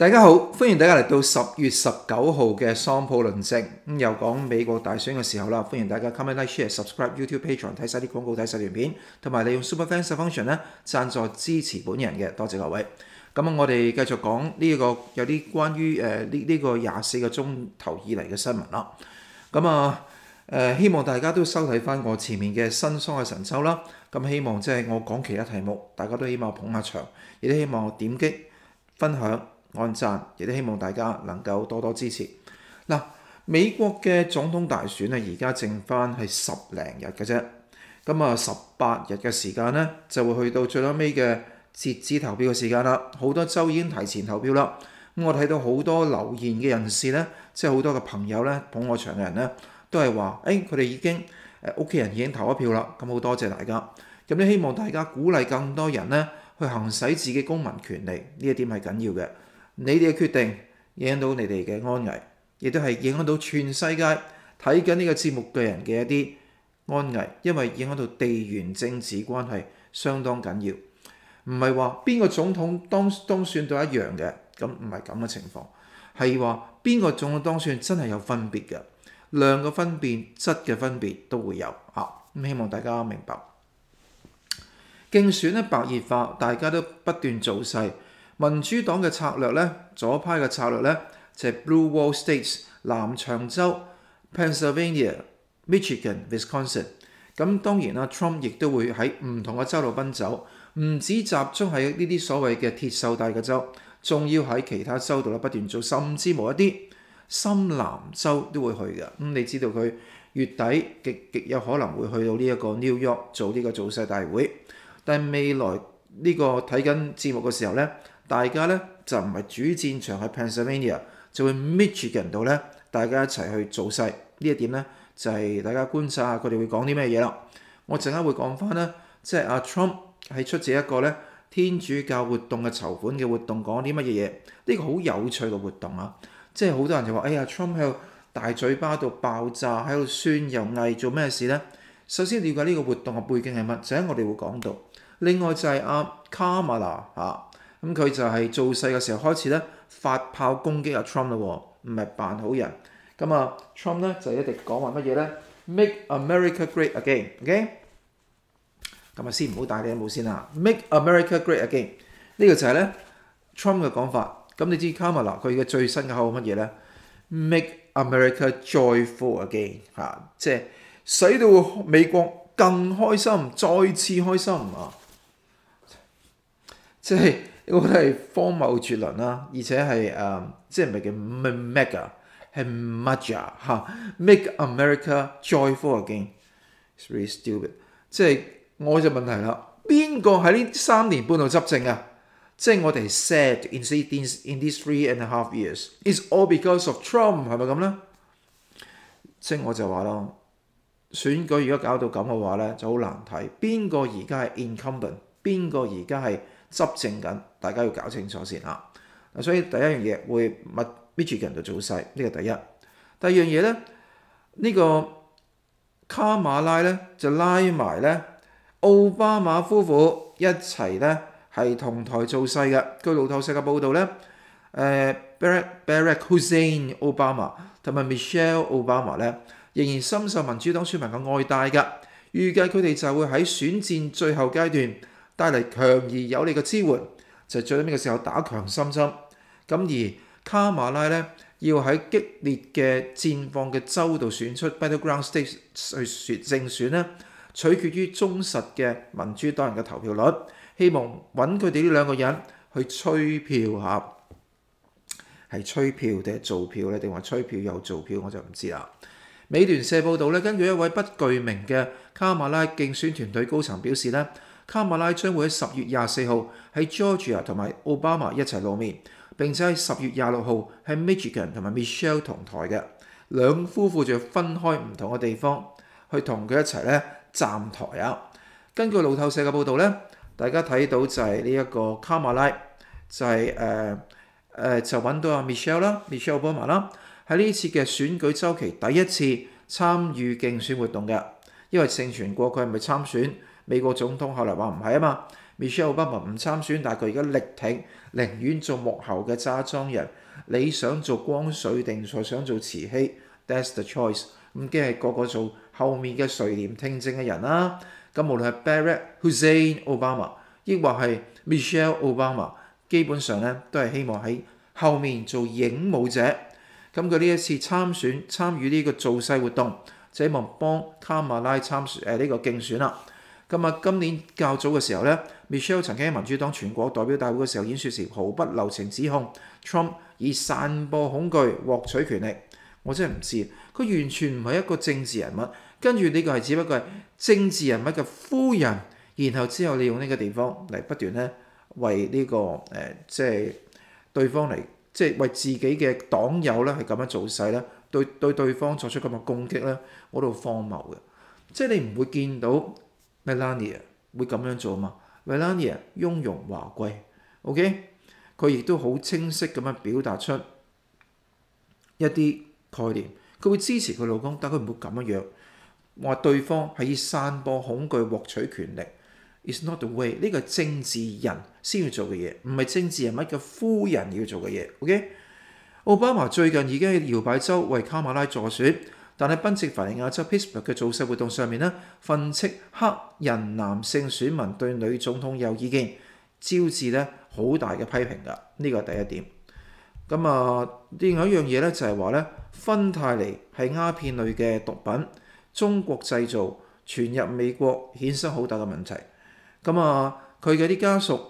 大家好，欢迎大家嚟到十月十九号嘅桑普论证。咁又讲美国大选嘅时候啦。欢迎大家 comment、like、share、subscribe YouTube、patron 睇晒啲广告、睇晒段片，同埋利用 Superfan s u n c t i o n 咧赞助支持本人嘅，多谢各位。咁我哋继续讲呢个有啲关于诶呢呢个廿四个钟头以嚟嘅新闻啦。咁啊诶，希望大家都收睇翻我前面嘅新桑嘅神州啦。咁希望即系我讲其他题目，大家都希望捧下场，亦都希望点击分享。按讚，亦都希望大家能夠多多支持嗱。美國嘅總統大選啊，而家剩翻係十零日嘅啫。咁啊，十八日嘅時間咧，就會去到最後尾嘅截止投票嘅時間啦。好多州已經提前投票啦。咁我睇到好多留言嘅人士咧，即係好多嘅朋友咧捧我場嘅人咧，都係話：，誒，佢哋已經屋企人已經投咗票啦。咁好多謝大家。咁亦希望大家鼓勵更多人咧去行使自己公民權利，呢一點係緊要嘅。你哋嘅決定影響到你哋嘅安危，亦都係影響到全世界睇緊呢個節目嘅人嘅一啲安危，因為影響到地緣政治關係相當緊要。唔係話邊個總統當當選都一樣嘅，咁唔係咁嘅情況，係話邊個總統當選真係有分別嘅，量嘅分別、質嘅分別都會有嚇。咁希望大家明白，競選咧白熱化，大家都不斷造勢。民主黨嘅策略咧，左派嘅策略咧，就係 blue wall states，南長洲 Pennsylvania、Michigan、Wisconsin。咁當然啦，Trump 亦都會喺唔同嘅州度奔走，唔止集中喺呢啲所謂嘅鐵秀帶嘅州，仲要喺其他州度咧不斷做，甚至無一啲深南州都會去嘅。咁你知道佢月底極極有可能會去到呢一個 New York 做呢個造勢大會。但未來呢個睇緊節目嘅時候咧，大家咧就唔係主戰場喺 Pennsylvania，就會 mit 住人度咧，大家一齊去做勢呢一點咧就係大家觀察下佢哋會講啲咩嘢啦。我陣間會講翻咧，即係阿 Trump 係出自一個咧天主教活動嘅籌款嘅活動，講啲乜嘢嘢？呢個好有趣嘅活動啊！即係好多人就話：哎呀，Trump 喺度大嘴巴度爆炸，喺度宣又偽做咩事咧？首先了解呢個活動嘅背景係乜？陣間我哋會講到。另外就係阿卡麥納啊。咁佢就係做勢嘅時候開始咧發炮攻擊阿 Trump 啦，唔係扮好人。咁啊，Trump 咧就一直講話乜嘢咧？Make America Great Again，OK？咁啊，先唔好打你一冇先啊！Make America Great Again，呢個就係咧 Trump 嘅講法。咁你知卡麥啦，佢嘅最新嘅口乜嘢咧？Make America Joyful Again，嚇，即係使到美國更開心，再次開心啊！即係。我係荒謬絕倫啦，而且係誒，即係唔係叫 mega 係 j 嘢嚇？Make America Joyful Again，真係 stupid。即係我就問題啦，邊個喺呢三年半度執政啊？即係我哋 sad in these in these three and a half years is all because of Trump 係咪咁咧？即係我就話咯，選舉如果搞到咁嘅話咧，就好難睇。邊個而家係 incumbent？邊個而家係？執政緊，大家要搞清楚先嚇。嗱，所以第一樣嘢會密 m i c h 人就做勢，呢個第一。第二樣嘢咧，呢個卡馬拉咧就拉埋咧奧巴馬夫婦一齊咧係同台做勢嘅。據路透社嘅報導咧，誒 Barack Hussein Obama 同埋 Michelle Obama 咧仍然深受民主黨選民嘅愛戴㗎。預計佢哋就會喺選戰最後階段。帶嚟強而有力嘅支援，就最尾嘅時候打強心針咁。而卡马拉咧要喺激烈嘅戰況嘅州度選出 battleground states 去選正選咧，取決於忠實嘅民主黨人嘅投票率。希望揾佢哋呢兩個人去催票吓，係催票定係做票咧？定話催票又做票，我就唔知啦。美聯社報道咧，根据一位不具名嘅卡马拉競選團隊高層表示咧。卡馬拉將會喺十月廿四號喺 Georgia 同埋奧巴馬一齊露面，並且喺十月廿六號喺 Michigan 同埋 Michelle 同台嘅兩夫婦仲要分開唔同嘅地方去同佢一齊咧站台啊！根據路透社嘅報導咧，大家睇到就係呢一個卡馬拉就係誒誒就揾到阿 Michelle 啦，Michelle Obama 啦喺呢次嘅選舉週期第一次參與競選活動嘅，因為盛選過佢係咪參選？美國總統後來話唔係啊嘛，Michelle Obama 唔參選，但係佢而家力挺，寧願做幕後嘅揸裝人。你想做光水定錯，想做慈禧 t h a t s the choice。咁即係個個做後面嘅垂簾聽政嘅人啦。咁無論係 Barrett、Hussein、Obama，亦或係 Michelle Obama，基本上咧都係希望喺後面做影武者。咁佢呢一次參選、參與呢個造勢活動，就希望幫卡馬拉參選誒呢個競選啦。咁啊，今年較早嘅時候咧，Michelle 曾經喺民主黨全國代表大會嘅時候演說時，毫不留情指控 Trump 以散播恐懼獲取權力。我真係唔知，佢完全唔係一個政治人物。跟住呢個係只不過係政治人物嘅夫人，然後之後利用呢個地方嚟不斷咧為呢個誒即係對方嚟即係為自己嘅黨友咧係咁樣做勢咧，對對對方作出咁嘅攻擊咧，好到荒謬嘅。即係你唔會見到。Melania 會咁樣做嘛？Melania 雍容華貴，OK？佢亦都好清晰咁樣表達出一啲概念。佢會支持佢老公，但佢唔會咁樣話對方係以散播恐懼獲取權力。Is t not the way 呢個政治人先要做嘅嘢，唔係政治人物嘅夫人要做嘅嘢。OK？奧巴馬最近已經喺搖擺州為卡马拉助選。但係，賓夕法尼亞州 Pisper 嘅組織活動上面咧，憤斥黑人男性選民對女總統有意見，招致咧好大嘅批評噶。呢個第一點。咁啊，另外一樣嘢咧就係話咧，芬太尼係鴉片類嘅毒品，中國製造，傳入美國顯生好大嘅問題。咁啊，佢嘅啲家屬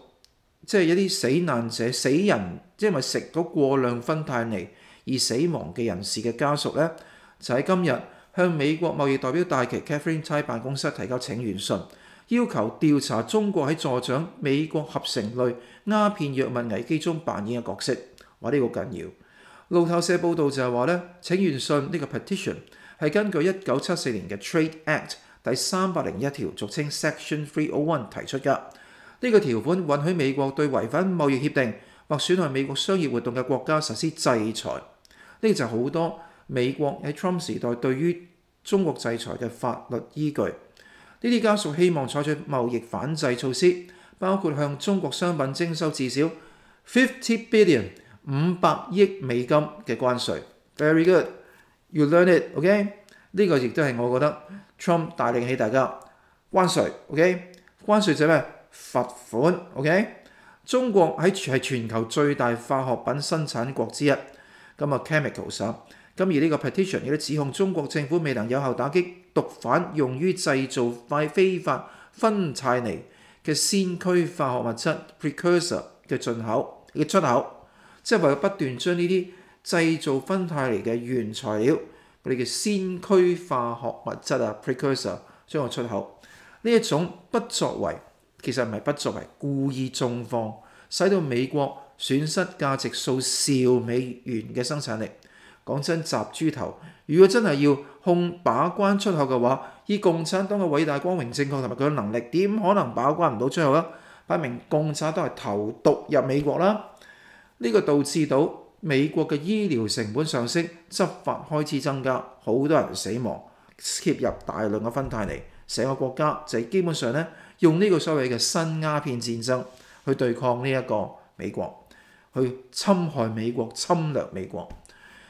即係一啲死難者、死人，即係咪食咗過量芬太尼而死亡嘅人士嘅家屬咧？就喺今日向美國貿易代表大旗 c a t h e r i n e Tai 辦公室提交請願信，要求調查中國喺助長美國合成類鴉片藥物危機中扮演嘅角色。話呢個緊要。路透社報道就係話咧，請願信呢個 petition 係根據1974年嘅 Trade Act 第三百零一條，俗稱 Section 301提出㗎。呢個條款允許美國對違反貿易協定或損害美國商業活動嘅國家實施制裁。呢個就好多。美國喺 Trump 時代對於中國制裁嘅法律依據，呢啲家屬希望採取貿易反制措施，包括向中國商品徵收至少 fifty billion 五百億美金嘅關税。Very good, you learn it, o k 呢個亦都係我覺得 Trump 大力起大家關税 o k 關税就係咩？罰款 o k 中國喺係全球最大化學品生產國之一，咁啊 chemical 上。咁而呢個 petition 亦都指控中國政府未能有效打擊毒販，用於製造快非法芬太尼嘅先驅化學物質 precursor 嘅進口，佢嘅出口，即係為咗不斷將呢啲製造芬太尼嘅原材料，佢哋叫先驅化學物質啊 precursor 將佢出口呢一種不作為，其實係不作為？故意縱放，使到美國損失價值數兆美元嘅生產力。講真，雜豬頭！如果真係要控把關出口嘅話，以共產黨嘅偉大光榮正確同埋佢嘅能力，點可能把關唔到出口啊？擺明共產黨係投毒入美國啦！呢個導致到美國嘅醫療成本上升，執法開始增加，好多人死亡，吸入大量嘅芬太尼，成個國家就基本上咧用呢個所謂嘅新鴉片戰爭去對抗呢一個美國，去侵害美國、侵略美國。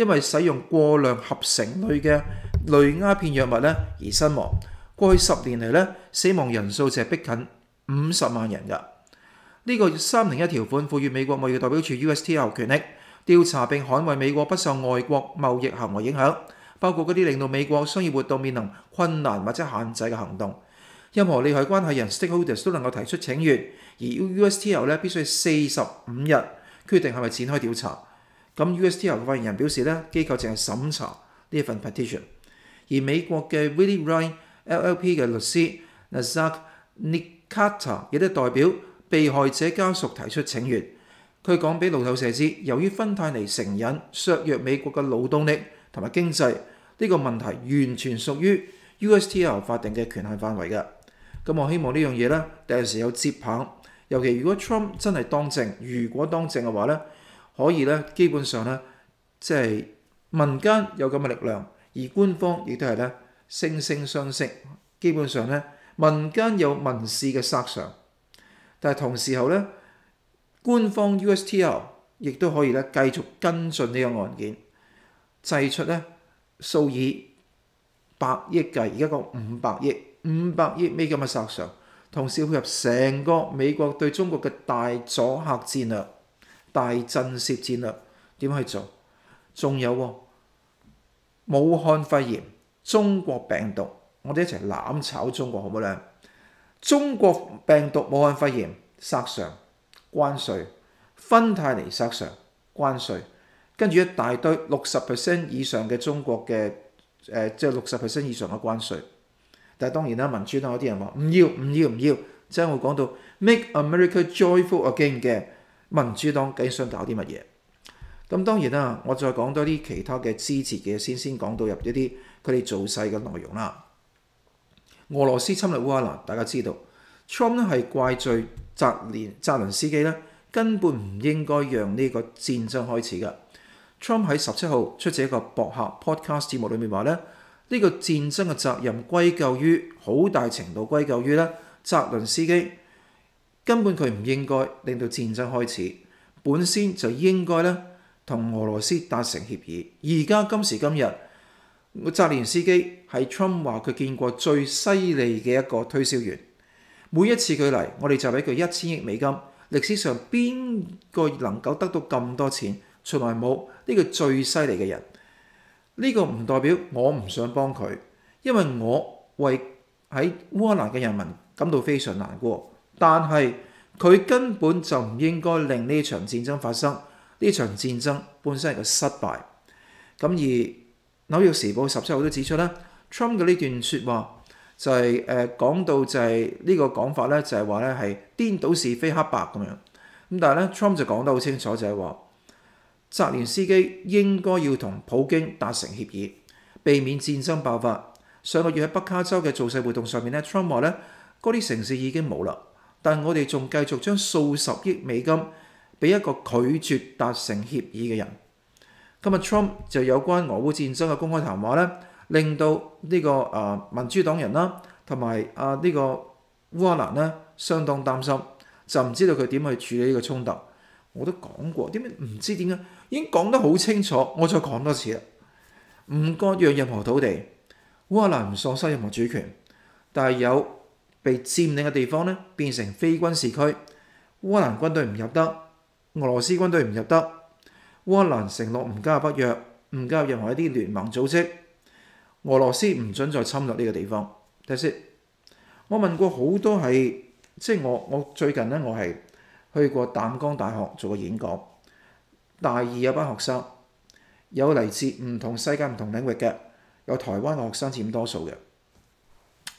因為使用過量合成類嘅類鴉片藥物咧而身亡，過去十年嚟咧死亡人數就係逼近五十萬人㗎。呢個三零一條款賦予美國貿易代表處 u s t l 權力調查並捍衛美國不受外國貿易行為影響，包括嗰啲令到美國商業活動面臨困難或者限制嘅行動。任何利害關係人 s t e holders 都能夠提出請願，而 u s t l 咧必須係四十五日決定係咪展開調查。咁 u s t r 嘅發言人表示咧，機構淨係審查呢一份 petition，而美國嘅 Willie r i a n LLP 嘅律師 Nazak Nikata 亦都代表被害者家屬提出請願。佢講俾路透社知，由於芬太尼成癮削弱美國嘅勞動力同埋經濟，呢個問題完全屬於 u s t r 法定嘅權限範圍嘅。咁我希望呢樣嘢咧，第時有接棒，尤其如果 Trump 真係當政，如果當政嘅話咧。可以咧，基本上咧，即係民間有咁嘅力量，而官方亦都係咧，惺惺相惜。基本上咧，民間有民事嘅杀償，但係同時候咧，官方 USTL 亦都可以咧，繼續跟進呢個案件，製出咧數以百億計，而家講五百億、五百億美金嘅杀償，同時配合成個美國對中國嘅大阻嚇戰略。大震慑戰略點去做？仲有喎，武漢肺炎、中國病毒，我哋一齊攬炒中國好唔好咧？中國病毒、武漢肺炎，殺常關税，芬太尼殺常關税，跟住一大堆六十 percent 以上嘅中國嘅诶，即係六十 percent 以上嘅關税。但係當然啦，民主党有啲人話唔要唔要唔要，即係會講到 Make America Joyful Again 嘅。民主黨究竟想搞啲乜嘢？咁當然啦，我再講多啲其他嘅支持嘅先，先講到入一啲佢哋做勢嘅內容啦。俄羅斯侵略烏克蘭，大家知道，Trump 咧係怪罪澤連澤倫斯基咧，根本唔應該讓呢個戰爭開始嘅。Trump 喺十七號出一個博客 podcast 節目裏面話咧，呢個戰爭嘅責任歸咎於好大程度歸咎於咧澤倫斯基。根本佢唔應該令到戰爭開始，本先就應該咧同俄羅斯達成協議。而家今時今日，澤泽连斯基係 Trump 話佢見過最犀利嘅一個推銷員。每一次佢嚟，我哋就俾佢一千億美金。歷史上邊個能夠得到咁多錢？從來冇呢個最犀利嘅人。呢個唔代表我唔想幫佢，因為我為喺烏克蘭嘅人民感到非常難過。但係佢根本就唔應該令呢場戰爭發生，呢場戰爭本身係個失敗。咁而紐約時報十七號都指出咧，Trump 嘅呢段説話就係誒講到就係呢個講法咧，就係話咧係顛倒是非黑白咁樣。咁但係咧，Trump 就講得好清楚就係話，泽连斯基應該要同普京達成協議，避免戰爭爆發。上個月喺北卡州嘅造勢活動上面咧，Trump 話咧嗰啲城市已經冇啦。但我哋仲繼續將數十億美金俾一個拒絕達成協議嘅人。今日 Trump 就有關俄烏戰爭嘅公開談話咧，令到呢個啊民主黨人啦，同埋啊呢個烏克蘭咧相當擔心，就唔知道佢點去處理呢個衝突。我都講過，點解唔知點解？已經講得好清楚，我再講多次啦。唔割讓任何土地，烏克蘭喪失任何主權，但係有。被佔領嘅地方咧變成非軍事區，烏蘭軍隊唔入得，俄羅斯軍隊唔入得。烏蘭承諾唔加入北約，唔加入任何一啲聯盟組織。俄羅斯唔准再侵略呢個地方。第四，我問過好多係，即係我我最近咧，我係去過淡江大學做個演講，大二有班學生，有嚟自唔同世界唔同領域嘅，有台灣學生佔多數嘅。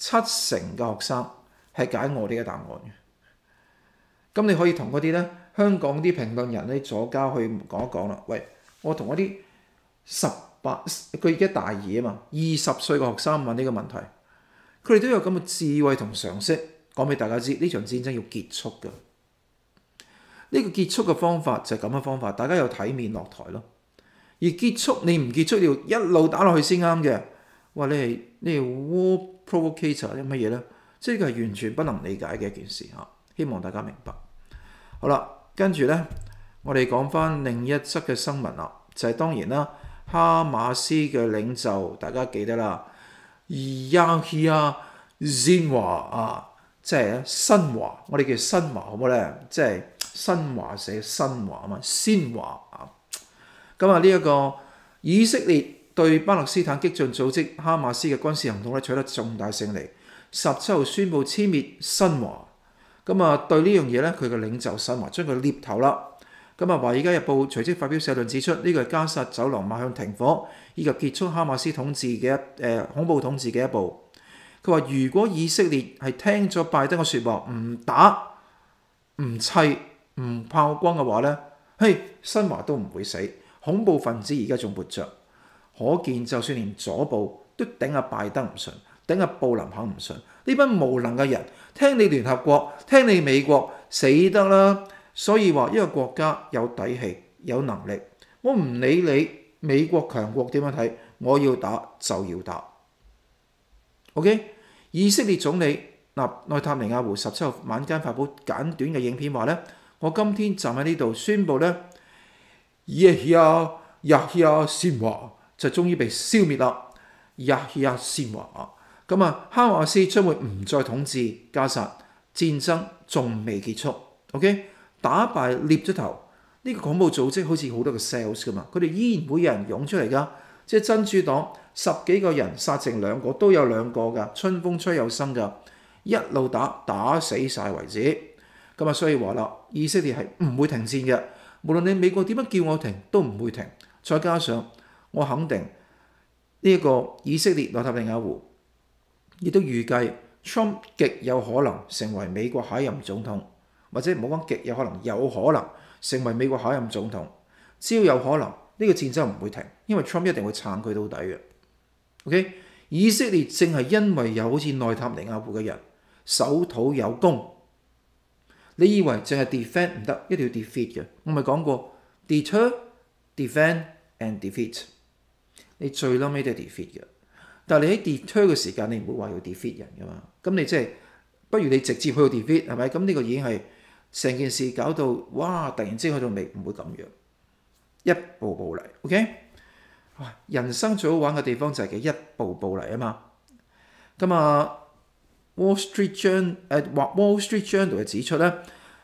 七成嘅學生係解我哋嘅答案嘅，咁你可以同嗰啲咧香港啲評論人、呢左交去講一講啦。喂，我同嗰啲十八，佢而家大二啊嘛，二十歲嘅學生問呢個問題，佢哋都有咁嘅智慧同常識，講俾大家知呢場戰爭要結束嘅。呢個結束嘅方法就係咁嘅方法，大家有體面落台咯。而結束你唔結束要一路打落去先啱嘅。話你係你係 provocator 啲乜嘢咧？即系完全不能理解嘅一件事嚇，希望大家明白。好啦，跟住咧，我哋讲翻另一則嘅新闻啦，就系当然啦，哈马斯嘅领袖，大家记得啦。而亚希亚先华啊，即系新华，我哋叫新华好唔好咧？即系新华社新华啊嘛，先华啊。咁啊，呢一个以色列。對巴勒斯坦激進組織哈馬斯嘅軍事行動咧取得重大勝利，十七號宣布簽滅新華。咁啊，對呢樣嘢咧，佢嘅領袖新華將佢捏頭啦。咁啊，《華爾街日報》隨即發表社論指出，呢個係加殺走廊馬向停火以及結束哈馬斯統治嘅一誒恐怖統治嘅一步。佢話：如果以色列係聽咗拜登嘅説話，唔打、唔砌、唔炮轟嘅話咧，嘿，新華都唔會死，恐怖分子而家仲活着。可見，就算連左部都頂阿拜登唔順，頂阿布林肯唔順，呢班無能嘅人聽你聯合國、聽你美國死得啦。所以話一個國家有底氣、有能力，我唔理你美國強國點樣睇，我要打就要打。OK，以色列總理納內塔尼亞胡十七號晚間發佈簡短嘅影片話咧：，我今天站喺呢度宣佈咧，耶和、耶和先話。就終於被消滅啦，一一先華咁啊！哈馬斯將會唔再統治加薩，戰爭仲未結束。OK，打敗猎咗頭呢個恐怖組織好似好多個 sales 咁嘛，佢哋依然會有人湧出嚟噶，即系真主黨十幾個人殺剩兩個都有兩個噶，春風吹又生噶，一路打打死晒為止咁啊！所以話啦，以色列係唔會停戰嘅，無論你美國點樣叫我停都唔會停。再加上，我肯定呢個以色列內塔尼亞胡，亦都預計 Trump 極有可能成為美國海任總統，或者好講極有可能，有可能成為美國海任總統。只要有可能，呢個戰爭唔會停，因為 Trump 一定會撐佢到底嘅。O K，以色列正係因為有好似內塔尼亞胡嘅人守土有功，你以為淨係 defend 唔得，一定要 defeat 嘅。我咪講過 deter，defend and defeat。你最嬲尾都係 defeat 嘅，但係你喺 deter 嘅時間，你唔會話要 defeat 人㗎嘛？咁你即係不如你直接去到 defeat 係咪？咁呢個已經係成件事搞到哇！突然之間去到尾，唔會咁樣，一步步嚟，OK？哇！人生最好玩嘅地方就係嘅一步步嚟啊嘛！咁啊，Wall Street Journal 誒或 Wall Street Journal 就指出咧。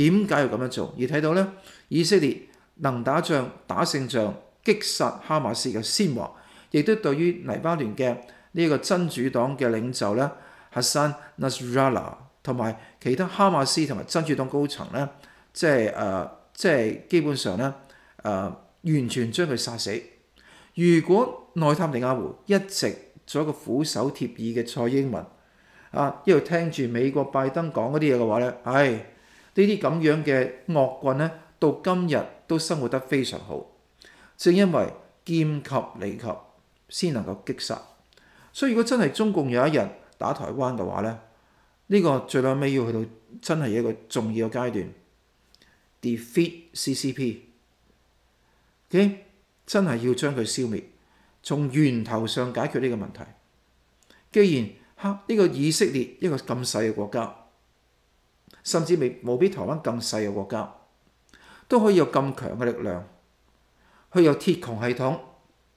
點解要咁樣做？而睇到呢，以色列能打仗、打勝仗、擊殺哈馬斯嘅先王，亦都對於黎巴嫩嘅呢個真主黨嘅領袖咧，哈山納斯拉同埋其他哈馬斯同埋真主黨高層咧，即係誒，即係基本上咧誒，完全將佢殺死。如果內塔尼亞胡一直做一個俯手貼耳嘅蔡英文啊，一路聽住美國拜登講嗰啲嘢嘅話咧，唉～呢啲咁樣嘅惡棍咧，到今日都生活得非常好，正因為劍及理及先能夠擊殺。所以如果真係中共有一日打台灣嘅話咧，呢個最屘尾要去到真係一個重要嘅階段，defeat CCP，真係要將佢消滅，從源頭上解決呢個問題。既然嚇呢個以色列一個咁細嘅國家。甚至未冇比台灣更細嘅國家，都可以有咁強嘅力量，去有鐵穹系統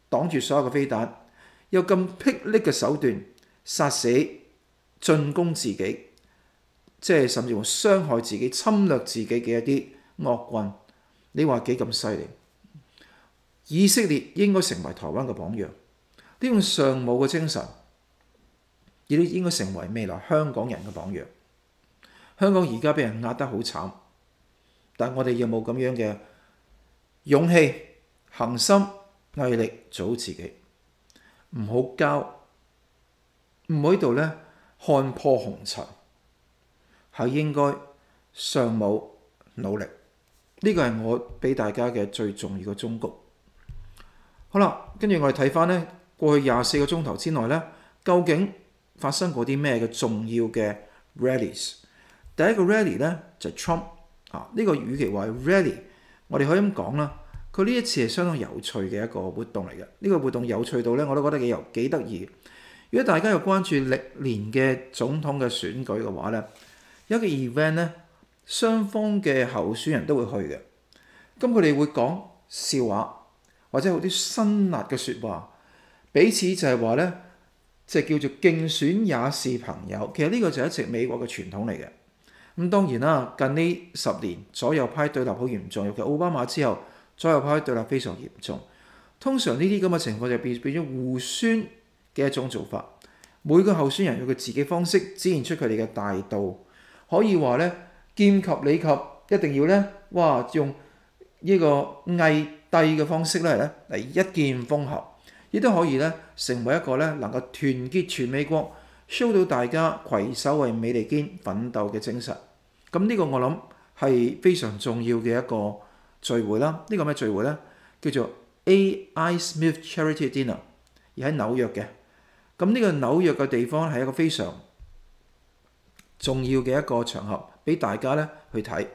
擋住所有嘅飛彈，有咁霹靂嘅手段殺死進攻自己，即係甚至乎傷害自己、侵略自己嘅一啲惡棍，你話幾咁犀利？以色列應該成為台灣嘅榜樣，呢種尚武嘅精神，亦都應該成為未來香港人嘅榜樣。香港而家俾人壓得好慘，但我哋有冇咁樣嘅勇氣、恒心、毅力，做好自己唔好交唔好喺度咧，看破紅塵係應該上冇努力呢個係我俾大家嘅最重要嘅忠告。好啦，跟住我哋睇翻咧過去廿四個鐘頭之內咧，究竟發生過啲咩嘅重要嘅 realease？第一個 ready 咧就 Trump 啊，呢個與其話 ready，我哋可以咁講啦。佢呢一次係相當有趣嘅一個活動嚟嘅。呢個活動有趣到咧，我都覺得幾有幾得意。如果大家有關注歷年嘅總統嘅選舉嘅話咧，一個 event 咧，雙方嘅候選人都會去嘅。咁佢哋會講笑話或者好啲辛辣嘅説話，彼此就係話咧，就叫做競選也是朋友。其實呢個就一直美國嘅傳統嚟嘅。咁當然啦，近呢十年左右派對立好嚴重，尤其奧巴馬之後，左右派對立非常嚴重。通常呢啲咁嘅情況就變變咗互宣嘅一種做法。每個候選人用佢自己方式展現出佢哋嘅大道，可以話咧劍及理及一定要咧，哇用呢個偽低嘅方式咧嚟咧嚟一劍封喉，亦都可以咧成為一個咧能夠團結全美國。show 到大家攜手為美利堅奮鬥嘅精神，咁呢個我諗係非常重要嘅一個聚會啦。呢個咩聚會呢？叫做 A. I. Smith Charity Dinner，而喺紐約嘅。咁呢個紐約嘅地方係一個非常重要嘅一個場合，俾大家咧去睇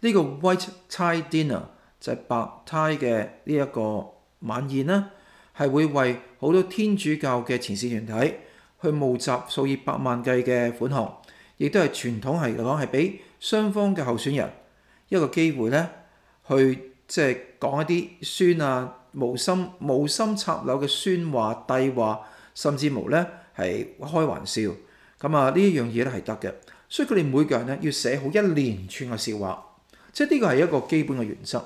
呢個 White Tie Dinner，就係白 tie 嘅呢一個晚宴啦，係會為好多天主教嘅前線團體。去募集數以百萬計嘅款項，亦都係傳統係嚟講係俾雙方嘅候選人一個機會咧，去即係講一啲酸啊、無心無心插柳嘅酸話、低話，甚至無咧係開玩笑。咁啊，呢一樣嘢咧係得嘅，所以佢哋每個人咧要寫好一連串嘅笑話，即係呢個係一個基本嘅原則。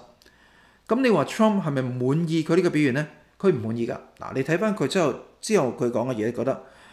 咁你話 Trump 係咪滿意佢呢個表現咧？佢唔滿意㗎。嗱，你睇翻佢之後之後佢講嘅嘢，覺得。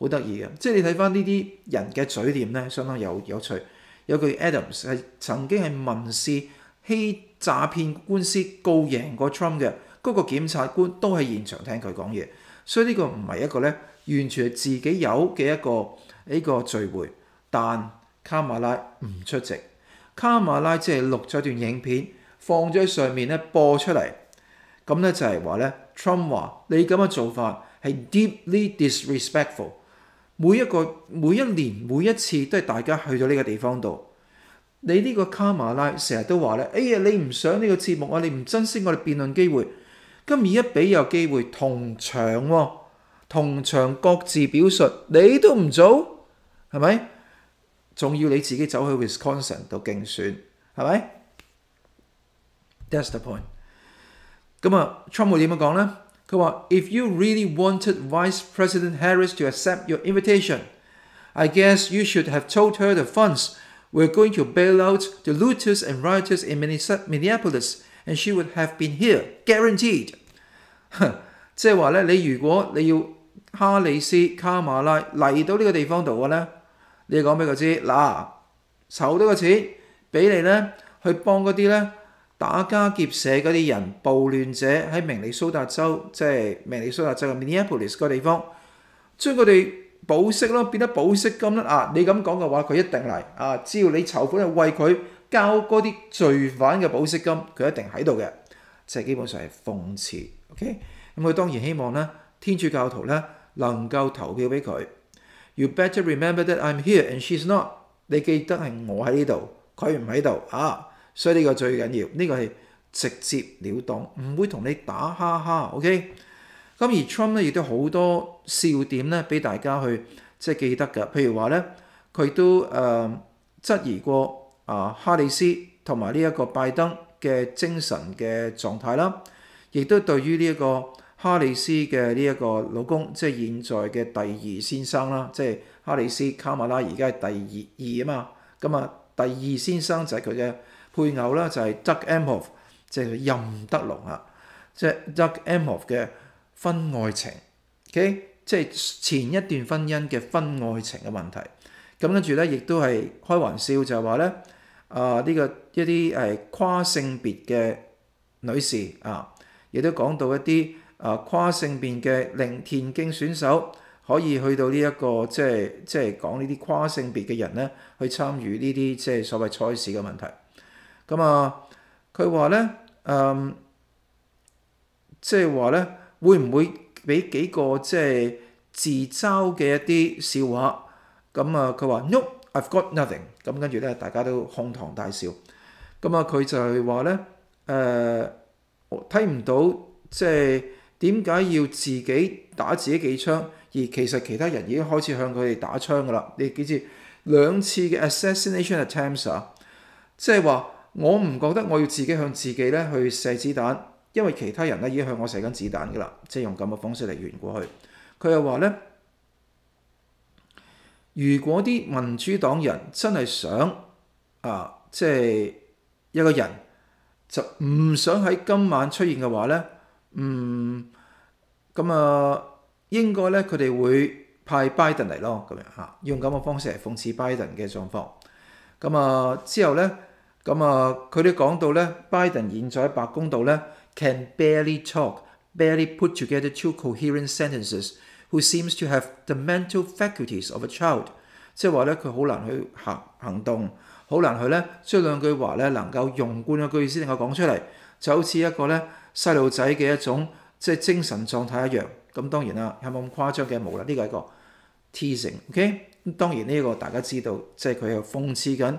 好得意嘅，即係你睇翻呢啲人嘅嘴臉咧，相當有有趣。有句 Adams 係曾經係民事欺詐騙官司告贏過 Trump 嘅嗰個檢察官都係現場聽佢講嘢，所以呢個唔係一個咧完全係自己有嘅一個呢個聚會，但卡馬拉唔出席，卡馬拉即係錄咗段影片放咗喺上面咧播出嚟，咁咧就係話咧 Trump 話你咁嘅做法係 deeply disrespectful。每一個每一年每一次都係大家去到呢個地方度。你呢個卡馬拉成日都話咧：，哎呀，你唔上呢個節目啊，你唔珍惜我哋辯論機會。今日一俾有機會，同場同場各自表述，你都唔做，係咪？仲要你自己走去 Wisconsin 度競選，係咪？That's the point。咁啊，Trump 會點樣講咧？Come on! If you really wanted Vice President Harris to accept your invitation, I guess you should have told her the funds were going to bail out the looters and rioters in Minneapolis, and she would have been here, guaranteed 即係話咧，你如果你要哈里斯卡馬拉嚟到呢個地方度嘅咧，你講俾佢知嗱，籌到個錢俾你咧，去幫嗰啲咧打家劫舍嗰啲人、暴亂者喺明尼蘇達州，即係明尼蘇達州嘅 Minneapolis 個地方，將佢哋保釋咯，變得保釋金啦。啊，你咁講嘅話，佢一定嚟。啊，只要你籌款嚟為佢交嗰啲罪犯嘅保釋金，佢一定喺度嘅。即係基本上係諷刺。OK，咁佢當然希望咧，天主教徒咧能夠投票俾佢。You better remember that I'm here and she's not。你記得係我喺呢度，佢唔喺度啊。所以呢個最緊要，呢個係直接了當，唔會同你打哈哈。OK，咁而 Trump 咧亦都好多笑點咧，俾大家去即係記得㗎。譬如話咧，佢都誒質疑過啊哈里斯同埋呢一個拜登嘅精神嘅狀態啦，亦都對於呢一個哈里斯嘅呢一個老公，即係現在嘅第二先生啦，即係哈里斯卡麥拉而家係第二二啊嘛。咁啊，第二先生就係佢嘅。配偶啦，就係 Duck Emhoff，即係任德龍啊，即係 Duck Emhoff 嘅婚愛情，OK，即係前一段婚姻嘅婚愛情嘅問題。咁跟住咧，亦都係開玩笑就係話咧，啊呢個一啲誒跨性別嘅女士啊，亦都講到一啲啊跨性別嘅令田徑選手可以去到呢一個即係即係講呢啲跨性別嘅人咧去參與呢啲即係所謂賽事嘅問題。咁啊，佢話咧，誒，即係話咧，會唔會俾幾個即係自嘲嘅一啲笑話？咁啊，佢話 n o p i v e got nothing。咁跟住咧，大家都哄堂大笑。咁啊，佢就係話咧，誒，睇唔到即係點解要自己打自己幾槍，而其實其他人已經開始向佢哋打槍噶啦。你記唔記住兩次嘅 assassination attempts 啊？即係話。我唔覺得我要自己向自己咧去射子彈，因為其他人咧已經向我射緊子彈噶啦，即係用咁嘅方式嚟圓過去。佢又話咧，如果啲民主黨人真係想啊，即係一個人就唔想喺今晚出現嘅話咧，嗯，咁啊，應該咧佢哋會派拜登嚟咯，咁樣嚇，用咁嘅方式嚟諷刺拜登嘅狀況。咁啊，之後咧。咁啊，佢哋講到咧，拜登現在喺白宮度咧，can barely talk, barely put together two coherent sentences, who seems to have the mental faculties of a child。即係話咧，佢好難去行行動，好難去咧將兩句話咧能夠用貫一句意思能夠講出嚟，就好似一個咧細路仔嘅一種即係精神狀態一樣。咁當然啦，有冇咁誇張嘅冇啦，呢個係一個 teasing。OK，當然呢個大家知道，即係佢係諷刺緊。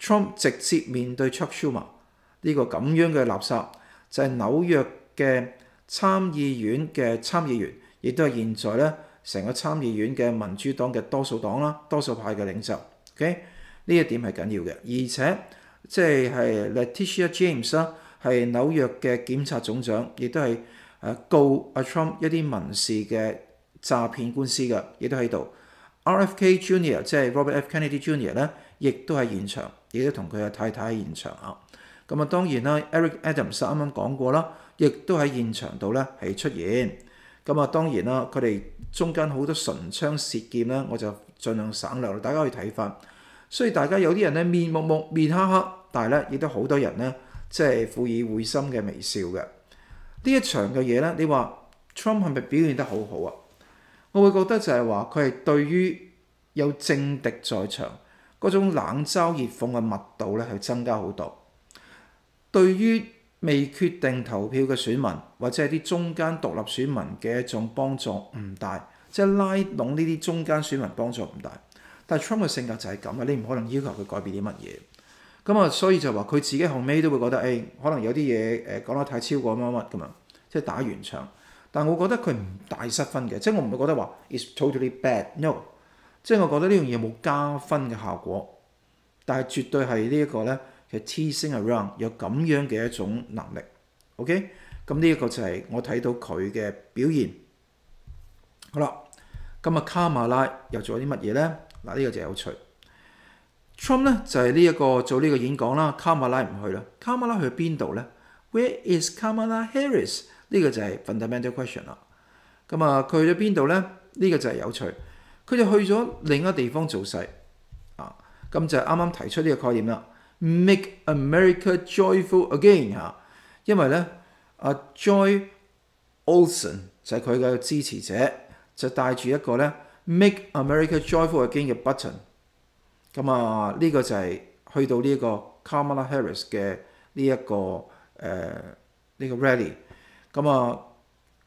Trump 直接面對 Chuck Schumer 呢個咁樣嘅垃圾，就係紐約嘅參議院嘅參議員，亦都係現在咧成個參議院嘅民主黨嘅多數黨啦、多數派嘅領袖。O.K. 呢一點係緊要嘅，而且即係係 l e t i t i a James 啦，係紐約嘅檢察總長，亦都係誒告阿 Trump 一啲民事嘅詐騙官司嘅，亦都喺度。R.F.K. Jr. 即係 Robert F. Kennedy Jr. 咧，亦都喺現場。亦都同佢嘅太太喺現場啊！咁啊，當然啦，Eric Adams 啱啱講過啦，亦都喺現場度咧係出現。咁啊，當然啦，佢哋中間好多唇槍舌劍咧，我就盡量省略，大家去睇翻。所以大家有啲人咧面目目面黑黑，但係咧亦都好多人咧即係富以會心嘅微笑嘅。呢一場嘅嘢咧，你話 Trump 係咪表現得好好啊？我會覺得就係話佢係對於有政敵在場。嗰種冷嘲熱諷嘅密度咧係增加好多，對於未決定投票嘅選民或者係啲中間獨立選民嘅一種幫助唔大，即係拉攏呢啲中間選民幫助唔大。但係 Trump 嘅性格就係咁啊，你唔可能要求佢改變啲乜嘢。咁啊，所以就話佢自己後尾都會覺得，誒可能有啲嘢誒講得太超過乜乜咁啊，即係打完場。但我覺得佢唔大失分嘅，即係我唔會覺得話 is totally bad no。即係我覺得呢樣嘢冇加分嘅效果，但係絕對係呢一個咧，嘅 t e a s i n g around 有咁樣嘅一種能力。OK，咁呢一個就係我睇到佢嘅表現。好啦，今日卡馬拉又做咗啲乜嘢咧？嗱，呢個就係有趣。Trump 咧就係呢一個做呢個演講啦，卡馬拉唔去啦。卡馬拉去邊度咧？Where is Kamala Harris？呢個就係 fundamental question 啦。咁啊，佢去咗邊度咧？呢個就係有趣。佢就去咗另一地方做世啊，咁就啱啱提出呢個概念啦。Make America joyful again 嚇，因為咧阿 Joy Olson 就係佢嘅支持者，就帶住一個咧 Make America joyful again 嘅 button。咁啊，呢個就係去到呢個 Kamala Harris 嘅呢一個誒呢個 rally。咁啊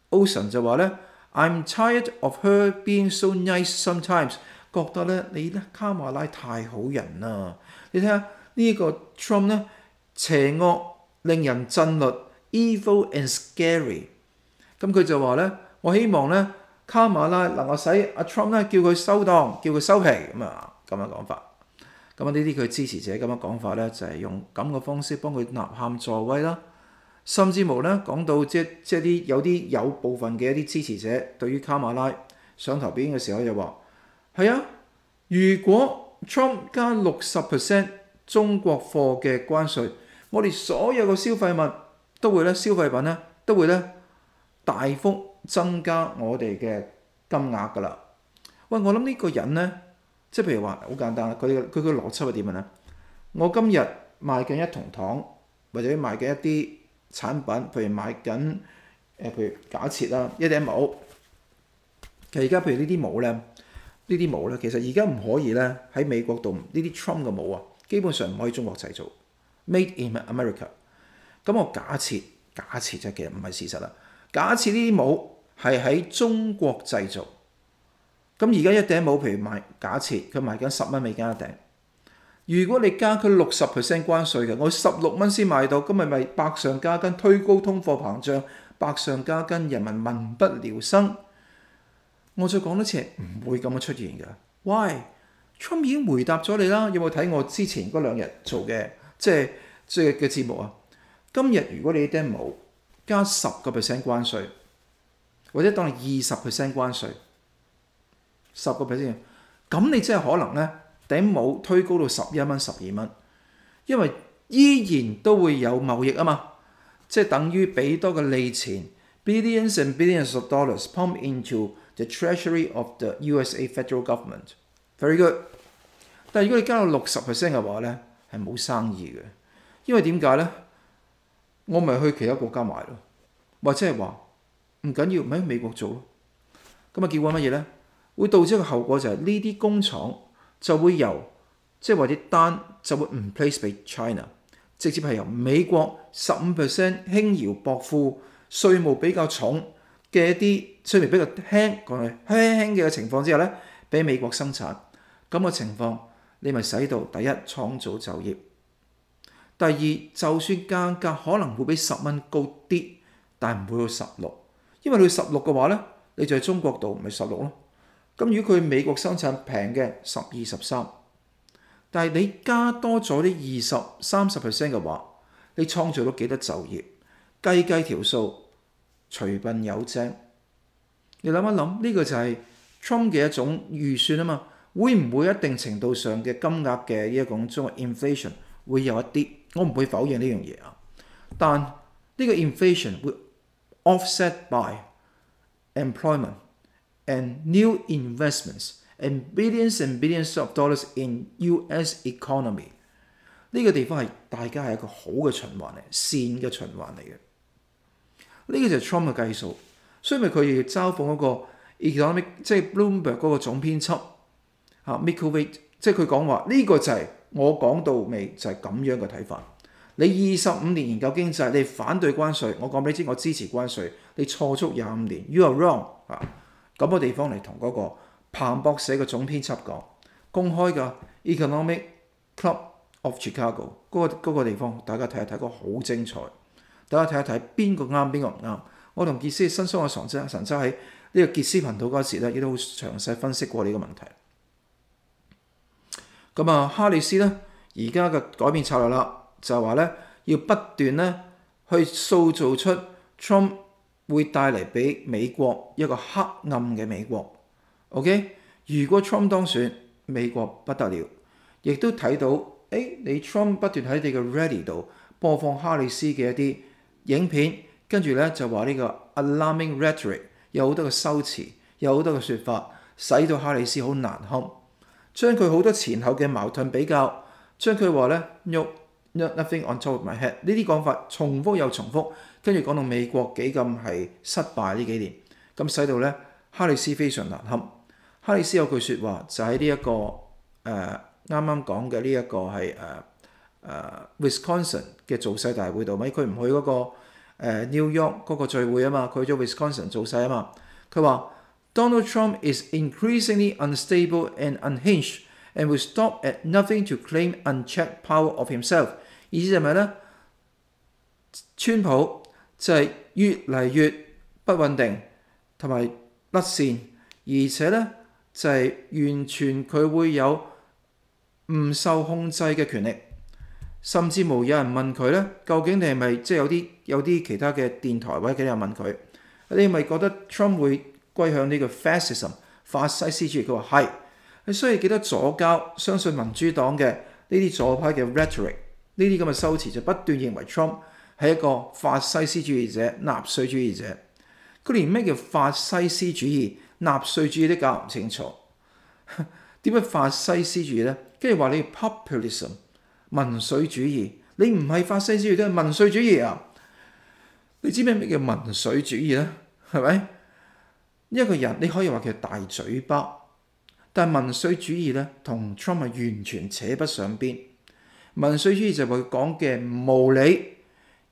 ，Olson 就話咧。I'm tired of her being so nice sometimes。觉得咧，你咧卡马拉太好人啦。你睇下呢个 Trump 咧，邪恶令人震栗 e v i l and scary。咁佢就话咧，我希望咧卡马拉能够使阿 Trump 咧叫佢收档，叫佢收皮咁啊，咁样讲法。咁啊，呢啲佢支持者咁样讲法咧，就系用咁嘅方式帮佢呐喊助威啦。甚至無咧講到即即啲有啲有部分嘅一啲支持者對於卡馬拉上台表演嘅時候又話係啊，如果 Trump 加六十 percent 中國貨嘅關税，我哋所有嘅消費物都會咧消費品咧都會咧大幅增加我哋嘅金額㗎啦。喂，我諗呢個人咧，即譬如話好簡單啦，佢佢嘅邏輯係點啊？咧我今日賣緊一桶糖或者賣緊一啲。產品，譬如買緊誒，譬如假設啦，一頂帽，其實而家譬如呢啲帽咧，呢啲帽咧，其實而家唔可以咧喺美國度，呢啲 Trump 嘅帽啊，基本上唔可以中國製造，Made in America。咁我假設，假設就其實唔係事實啦。假設呢啲帽係喺中國製造，咁而家一頂帽，譬如買假設佢賣緊十蚊美金一頂。如果你加佢六十 percent 關税嘅，我十六蚊先買到，咁咪咪百上加斤，推高通貨膨脹，百上加斤，人民民不聊生。我再講多次，唔會咁樣出現嘅。w h y t 已經回答咗你啦，有冇睇我之前嗰兩日做嘅即係最嘅節目啊？今日如果你啲 o 加十個 percent 關税，或者當係二十 percent 關税，十個 percent，咁你真係可能咧？頂帽推高到十一蚊、十二蚊，因為依然都會有貿易啊嘛，即係等於俾多個利錢 billions and billions of dollars pump into the treasury of the USA federal government。Very good。但係如果你加到六十 percent 嘅話咧，係冇生意嘅，因為點解咧？我咪去其他國家買咯，或者係話唔緊要，咪喺美國做咯。咁啊，結果乜嘢咧？會導致一個後果就係呢啲工廠。就會由即係或者單就會唔 place 俾 China，直接係由美國十五 percent 輕搖薄富稅務比較重嘅一啲稅務比較輕，佢輕輕嘅情況之下咧，俾美國生產咁嘅情況，你咪使到第一創造就業，第二就算價格可能會比十蚊高啲，但唔會去十六，因為去十六嘅話咧，你就喺中國度咪十六咯。咁如果佢美國生產平嘅十二十三，但係你加多咗啲二十三十 percent 嘅話，你創造到幾多就業？計計條數隨便有精。你諗一諗，呢個就係 Trump 嘅一種預算啊嘛。會唔會一定程度上嘅金額嘅呢一種中國 inflation 會有一啲？我唔會否認呢樣嘢啊。但呢個 inflation 會 offset by employment。And new investments and billions and billions of dollars in U.S. economy，呢个地方系大家系一个好嘅循环嚟，善嘅循环嚟嘅。呢个就系 Trump 嘅计数，所以咪佢要嘲讽嗰个 economic，即系 Bloomberg 嗰个总编辑啊，Michael Wade，即系佢讲话呢个就系我讲到尾就系咁样嘅睇法。你二十五年研究经济，你反对关税，我讲俾你知，我支持关税，你错足廿五年，You are wrong 啊！某個地方嚟同嗰個彭博寫嘅總編輯講，公開嘅 Economic Club of Chicago 嗰個個地方，大家睇一睇，個好精彩。大家睇一睇邊個啱，邊個唔啱。我同傑斯新桑嘅床州神州喺呢個傑斯頻道嗰時咧，亦都詳細分析過呢個問題。咁啊，哈里斯咧，而家嘅改變策略啦，就話咧要不斷咧去塑造出 Trump。會帶嚟俾美國一個黑暗嘅美國，OK？如果 Trump 當選，美國不得了，亦都睇到，哎，你 Trump 不斷喺你嘅 Ready 度播放哈里斯嘅一啲影片，跟住咧就話呢個 alarming rhetoric，有好多嘅修辭，有好多嘅説法，使到哈里斯好難堪，將佢好多前後嘅矛盾比較，將佢話咧 no n o t h i n g on top of my head 呢啲講法重複又重複。跟住講到美國幾咁係失敗呢幾年，咁使到咧哈里斯非常難堪。哈里斯有句説話就喺呢一個誒啱啱講嘅呢一個係誒誒 Wisconsin 嘅造勢大會度，咪佢唔去嗰個誒 New York 嗰個聚會啊嘛，佢去咗 Wisconsin 造勢啊嘛。佢話 Donald Trump is increasingly unstable and unhinged and will stop at nothing to claim unchecked power of himself。意思係咩咧？川普就係越嚟越不穩定，同埋甩線，而且咧就係完全佢會有唔受控制嘅權力，甚至無有人問佢咧，究竟你係咪即係有啲有啲其他嘅電台或者嘅人問佢，你咪覺得 Trump 會歸向呢個法西斯主義？佢話係，所以幾多左交相信民主黨嘅呢啲左派嘅 rhetoric，呢啲咁嘅修辭就不斷認為 Trump。系一个法西斯主义者、纳粹主义者，佢连咩叫法西斯主义、纳粹主义都搞唔清楚。点解法西斯主义呢？跟住话你 populism 民粹主义，你唔系法西斯主义，都系民粹主义啊！你知咩咩叫民粹主义呢？系咪？一个人你可以话佢系大嘴巴，但民粹主义呢，同 Trump 完全扯不上边。民粹主义就系佢讲嘅无理。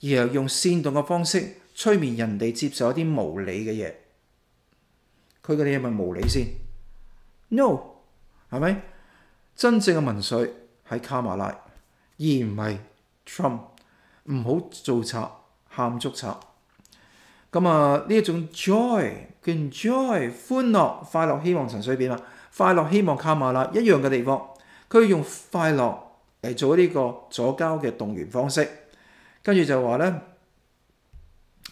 而又用煽動嘅方式催眠人哋接受一啲無理嘅嘢，佢嗰啲係咪無理先？No，係咪？真正嘅民粹係卡马拉，而唔係 Trump。唔好做賊，喊捉賊。咁啊，呢一种 j o y 跟 j o y 歡樂、快樂、希望，陈水變啊，快樂、希望卡马拉一樣嘅地方，佢用快樂嚟做呢個左交嘅動员方式。跟住就話咧，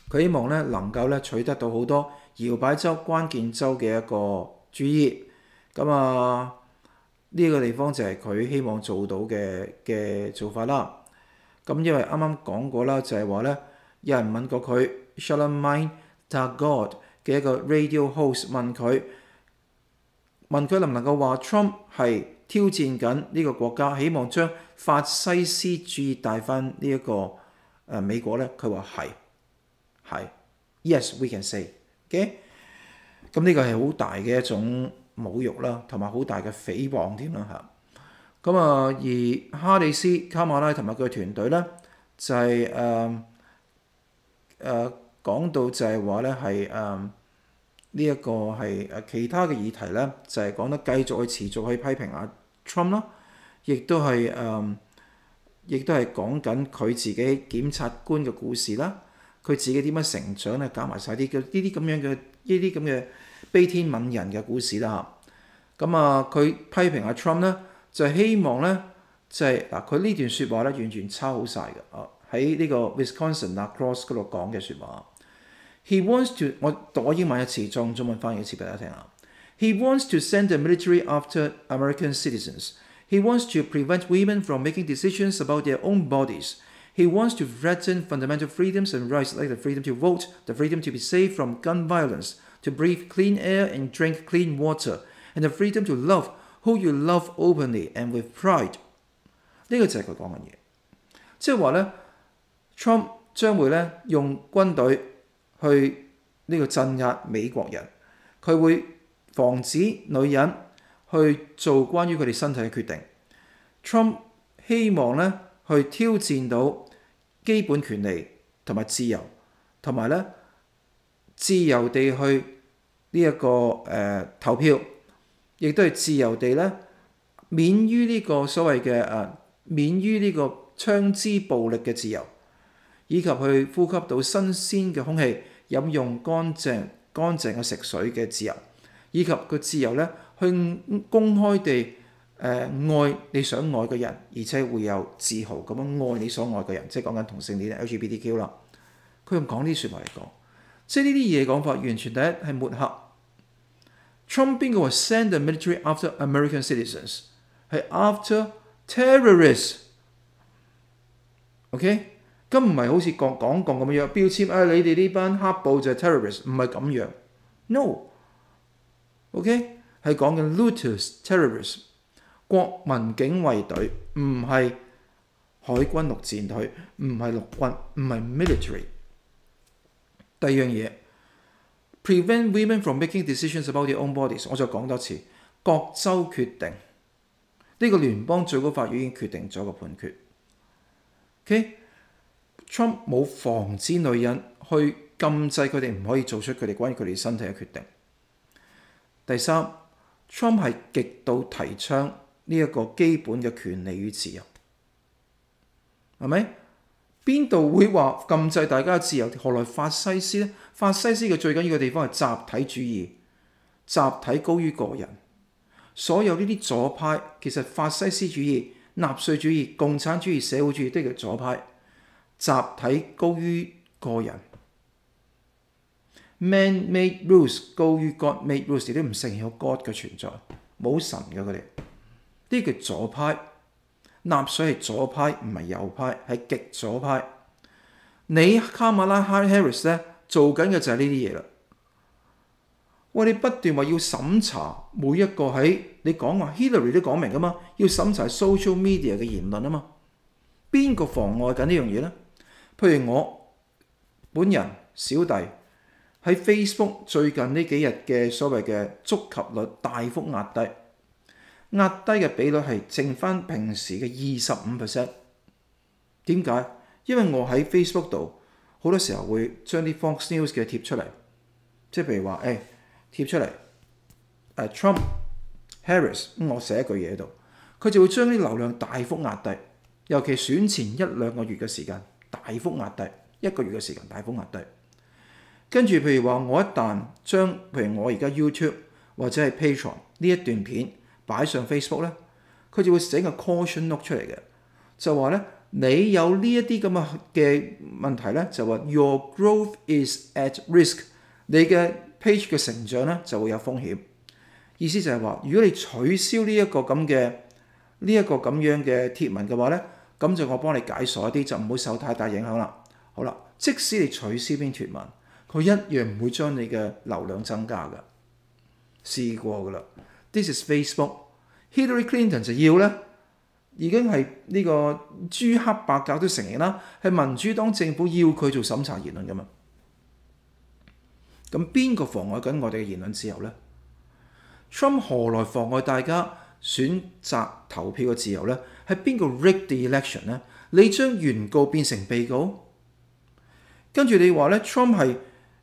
佢希望咧能夠咧取得到好多搖擺州、關鍵州嘅一個注意。咁啊，呢個地方就係佢希望做到嘅嘅做法啦。咁因為啱啱講過啦，就係話咧，有人問過佢 Shalom Mind t h a God 嘅一個 radio host 問佢，問佢能唔能夠話 Trump 係挑戰緊呢個國家，希望將法西斯主義帶翻呢一個。誒美國咧，佢話係係，yes we can say，咁呢個係好大嘅一種侮辱啦，同埋好大嘅誹謗添啦嚇。咁啊，而哈里斯卡馬拉同埋佢團隊咧，就係誒誒講到就係話咧係誒呢一個係誒其他嘅議題咧，就係講得繼續去持續去批評阿 Trump 咯，亦都係誒。亦都係講緊佢自己檢察官嘅故事啦，佢自己點樣成長咧，搞埋曬啲，呢啲咁樣嘅呢啲咁嘅悲天憫人嘅故事啦咁啊，佢批評阿 Trump 咧，就希望咧，就係嗱，佢呢段説話咧，完全抄好曬嘅。啊，喺呢個 Wisconsin 啊，Cross 嗰度講嘅説話，He wants to，我讀我英文一次，中中文翻一次俾大家聽啊。He wants to send the military after American citizens。He wants to prevent women from making decisions about their own bodies. He wants to threaten fundamental freedoms and rights like the freedom to vote, the freedom to be safe from gun violence, to breathe clean air and drink clean water, and the freedom to love who you love openly and with pride. 將會咧用軍隊去呢個鎮壓美國人，佢會防止女人去做關於佢哋身體嘅決定。Trump 希望咧去挑戰到基本權利同埋自由，同埋咧自由地去呢一個誒投票，亦都係自由地咧免於呢個所謂嘅誒免於呢個槍支暴力嘅自由，以及去呼吸到新鮮嘅空氣、飲用乾淨乾淨嘅食水嘅自由，以及個自由咧。去公開地誒愛你想愛嘅人，而且會有自豪咁樣愛你所愛嘅人，即係講緊同性戀 LGBTQ 啦。佢用講呢啲説話嚟講，即係呢啲嘢講法完全第一係抹黑。Trump 邊個話 send the military after American citizens 係 after terrorists？OK，咁唔係好似講講講咁樣標籤啊！你哋呢班黑暴就係 terrorist，s 唔係咁樣。No，OK。係講緊 Lutus Terris 國民警衛隊，唔係海軍陸戰隊，唔係陸軍，唔係 military。第二樣嘢 prevent women from making decisions about their own bodies。我再講多次，各州決定呢個聯邦最高法院已經決定咗個判決。O.K. Trump 冇防止女人去禁制佢哋唔可以做出佢哋關於佢哋身體嘅決定。第三。Trump 係極度提倡呢一個基本嘅權利與自由，係咪？邊度會話禁制大家嘅自由？何來法西斯呢？法西斯嘅最緊要嘅地方係集體主義，集體高於個人。所有呢啲左派，其實法西斯主義、納粹主義、共產主義、社會主義都叫左派，集體高於個人。Man-made rules 高于 God-made rules，都唔承認有 God 嘅存在，冇神嘅佢哋，啲叫左派。納粹係左派，唔係右派，係極左派。你卡马拉哈 Harris 咧做緊嘅就係呢啲嘢啦。喂，你不斷話要審查每一個喺你講話，Hillary 都講明噶嘛，要審查 social media 嘅言論啊嘛。邊個妨礙緊呢樣嘢咧？譬如我本人小弟。喺 Facebook 最近呢幾日嘅所謂嘅觸及率大幅壓低，壓低嘅比率係剩翻平時嘅二十五 percent。點解？因為我喺 Facebook 度好多時候會將啲 Fox News 嘅貼出嚟，即係譬如話，誒貼出嚟，誒 Trump Harris 我寫一句嘢喺度，佢就會將啲流量大幅壓低，尤其選前一兩個月嘅時間大幅壓低，一個月嘅時間大幅壓低。跟住，譬如話，我一旦將譬如我而家 YouTube 或者係 Patreon 呢一段片擺上 Facebook 咧，佢就會整個 caution note 出嚟嘅，就話咧你有呢一啲咁嘅問題咧，就話 your growth is at risk，你嘅 page 嘅成長咧就會有風險。意思就係話，如果你取消呢一個咁嘅呢一個咁樣嘅貼文嘅話咧，咁就我幫你解鎖一啲，就唔會受太大影響啦。好啦，即使你取消呢篇貼文。佢一樣唔會將你嘅流量增加噶，試過噶啦。This is Facebook。Hillary Clinton 就要咧，已經係呢個朱黑白教都承認啦，係民主黨政府要佢做審查言論噶嘛。咁邊個妨礙緊我哋嘅言論自由咧？Trump 何來妨礙大家選擇投票嘅自由咧？係邊個 rig the election 咧？你將原告變成被告，跟住你話咧，Trump 係。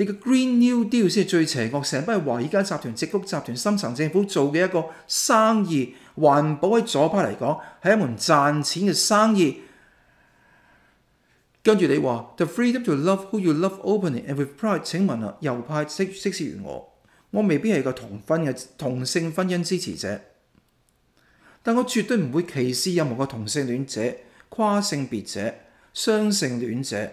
你個 Green New Deal 先係最邪惡，成班華爾街集團、植福集團、深層政府做嘅一個生意。環保喺左派嚟講係一門賺錢嘅生意。跟住你話 The freedom to love who you love, opening and with pride。請問啊，右派識事如我，我未必係個同婚嘅同性婚姻支持者，但我絕對唔會歧視任何個同性戀者、跨性別者、雙性戀者。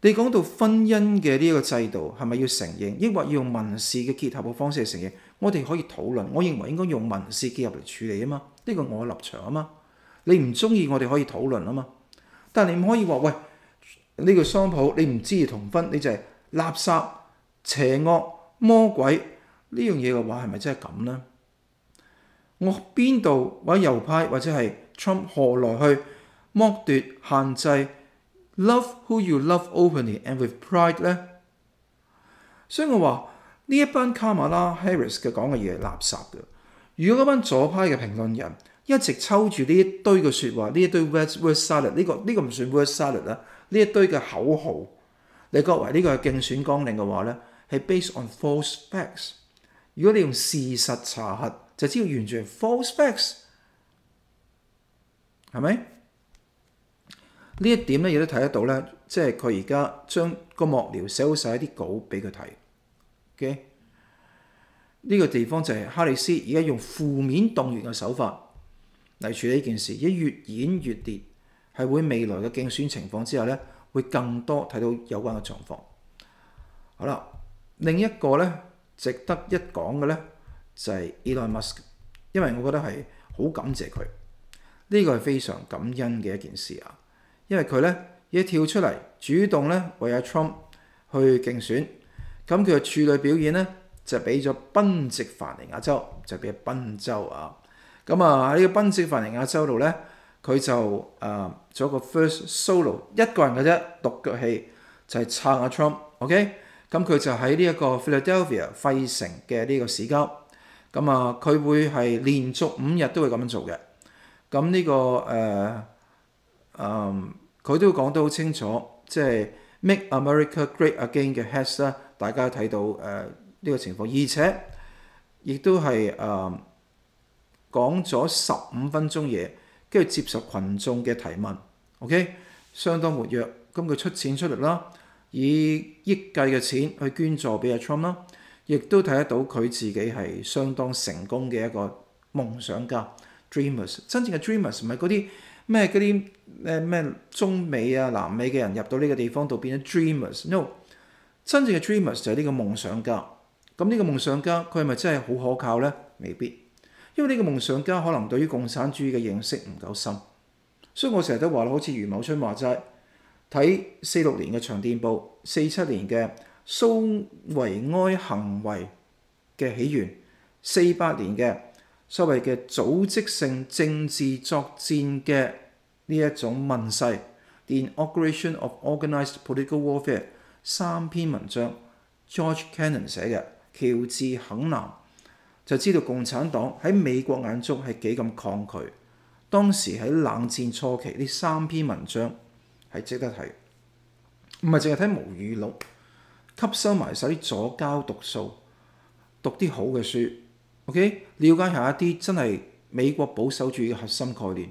你講到婚姻嘅呢個制度係咪要承認，抑或要用民事嘅結合嘅方式去承認？我哋可以討論。我認為應該用民事結合嚟處理啊嘛，呢個我嘅立場啊嘛。你唔中意我哋可以討論啊嘛，但你唔可以話喂呢個桑普你唔支持同婚，你就係垃圾邪惡魔鬼呢樣嘢嘅話係咪真係咁呢？我邊度揾右派或者係 Trump 何來去剝奪限制？Love who you love openly and with pride 咧，所以我话呢一班卡马拉哈里 r 佢讲嘅嘢系垃圾嘅。如果嗰班左派嘅评论人一直抽住呢一堆嘅说话，呢一堆 words words a l a d 呢个呢个唔算 words salad 啦，呢一堆嘅口号，你各为呢个竞选纲领嘅话咧，系 based on false facts。如果你用事实查核，就知道完全 false facts，系咪？呢一點咧，亦都睇得到咧，即係佢而家將個幕僚寫好曬啲稿俾佢睇嘅呢個地方就係哈里斯而家用負面動員嘅手法嚟處理呢件事。而越演越跌係會未來嘅競選情況之下咧，會更多睇到有關嘅狀況。好啦，另一個咧值得一講嘅咧就係 Elon m u s k 因為我覺得係好感謝佢呢個係非常感恩嘅一件事啊！因為佢咧一跳出嚟主動咧為阿 Trump 去競選，咁佢嘅處女表演咧就俾咗賓夕法尼亞州，就俾賓州啊。咁啊喺呢個賓夕法尼亞州度咧，佢就誒做一個 first solo，一個人嘅啫，獨腳戲就係撐阿 Trump。OK，咁佢就喺呢一個 Philadelphia 費城嘅呢個市郊。咁啊，佢會係連續五日都會咁樣做嘅。咁呢個誒。佢都講得好清楚，即係 Make America Great Again 嘅 has 啦，大家睇到誒呢個情況，而且亦都係誒講咗十五分鐘嘢，跟住接受群眾嘅提問，OK，相當活躍。咁佢出錢出力啦，以億計嘅錢去捐助俾阿 Trump 啦，亦都睇得到佢自己係相當成功嘅一個夢想家，Dreamers。真正嘅 Dreamers 唔係嗰啲。咩嗰啲咩咩中美啊南美嘅人入到呢個地方度變咗 dreamers，no 真正嘅 dreamers 就係呢個夢想家。咁呢個夢想家佢係咪真係好可靠呢？未必，因為呢個夢想家可能對於共產主義嘅認識唔夠深，所以我成日都話，好似余某春話齋，睇四六年嘅長電報，四七年嘅蘇維埃行為嘅起源，四八年嘅。所謂嘅組織性政治作戰嘅呢一種問世，《The Inauguration of Organized Political Warfare》，三篇文章，George c a n n o n 寫嘅，喬治肯南，就知道共產黨喺美國眼中係幾咁抗拒。當時喺冷戰初期，呢三篇文章係值得睇，唔係淨係睇無語錄，吸收埋晒啲左交讀數，讀啲好嘅書。O.K. 了解下一啲真係美國保守主義嘅核心概念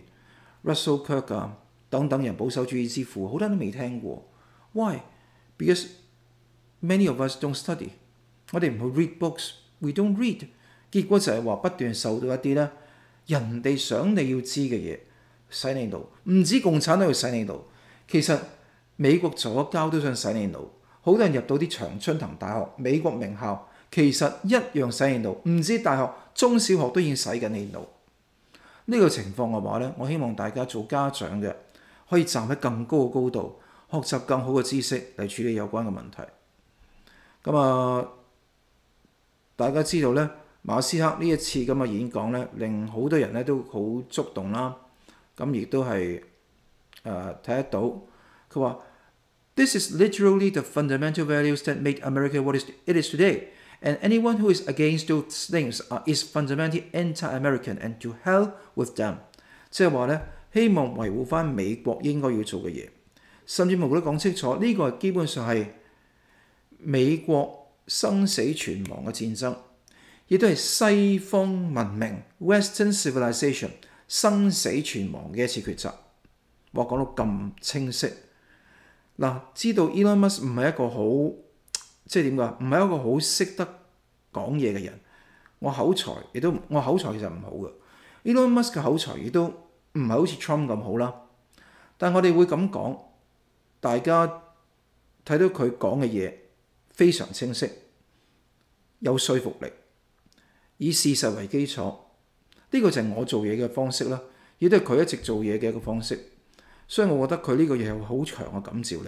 ，Russell Kirk 啊等等人保守主義之父，好多人都未聽過。Why? Because many of us don't study。我哋唔去 read books，we don't read。結果就係話不斷受到一啲咧人哋想你要知嘅嘢洗你腦，唔止共產黨要洗你腦，其實美國左交都想洗你腦。好多人入到啲長春藤大學、美國名校。其實一樣使電腦，唔止大學、中小學都已經使緊電腦。呢個情況嘅話咧，我希望大家做家長嘅可以站喺更高嘅高度，學習更好嘅知識嚟處理有關嘅問題。咁啊，大家知道咧，馬斯克呢一次咁嘅演講咧，令好多人咧都好觸動啦。咁亦都係誒睇得到佢話：This is literally the fundamental values that made America what it is today. And anyone who is against those things is fundamentally anti-American, and to hell with them. 即係話咧，望維護翻美國應該要做嘅嘢，甚至無辜都講清楚。呢個基本上係美國生死存亡嘅戰爭，亦都係西方文明 （Western civilization） 生死存亡嘅一次抉擇。我講到咁清晰，嗱，知道 Elon Musk 唔係一個好。即係點講？唔係一個好識得講嘢嘅人，我口才亦都我口才其實唔好嘅。Elon Musk 嘅口才亦都唔係好似 Trump 咁好啦。但我哋會咁講，大家睇到佢講嘅嘢非常清晰，有說服力，以事實為基礎。呢個就係我做嘢嘅方式啦，亦都係佢一直做嘢嘅一個方式。所以我覺得佢呢個嘢有好強嘅感召力。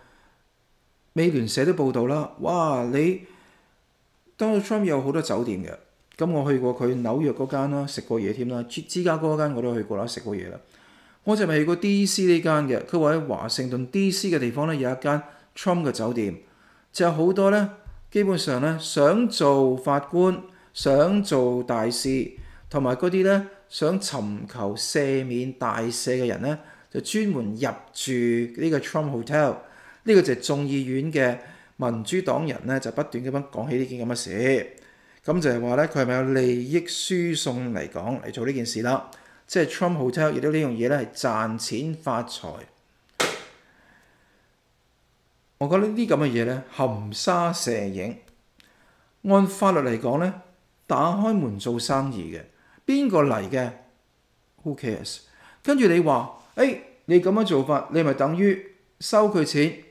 美聯社都報道啦，哇！你 Donald Trump 有好多酒店嘅，咁我去過佢紐約嗰間啦，食過嘢添啦。芝加哥嗰間我都去過啦，食過嘢啦。我就咪去過 DC 呢間嘅，佢話喺華盛頓 DC 嘅地方咧，有一間 Trump 嘅酒店，就有好多咧，基本上咧想做法官、想做大事，同埋嗰啲咧想尋求赦免大赦嘅人咧，就專門入住呢個 Trump hotel。呢個就係眾議院嘅民主黨人咧，就不斷咁樣講起呢件咁嘅事，咁就係話咧，佢係咪有利益輸送嚟講嚟做呢件事啦？即係 Trump Hotel 亦都呢樣嘢咧，係賺錢發財。我覺得呢啲咁嘅嘢咧，含沙射影。按法律嚟講咧，打開門做生意嘅邊個嚟嘅？Who cares？跟住你話，哎，你咁樣做法，你咪等於收佢錢。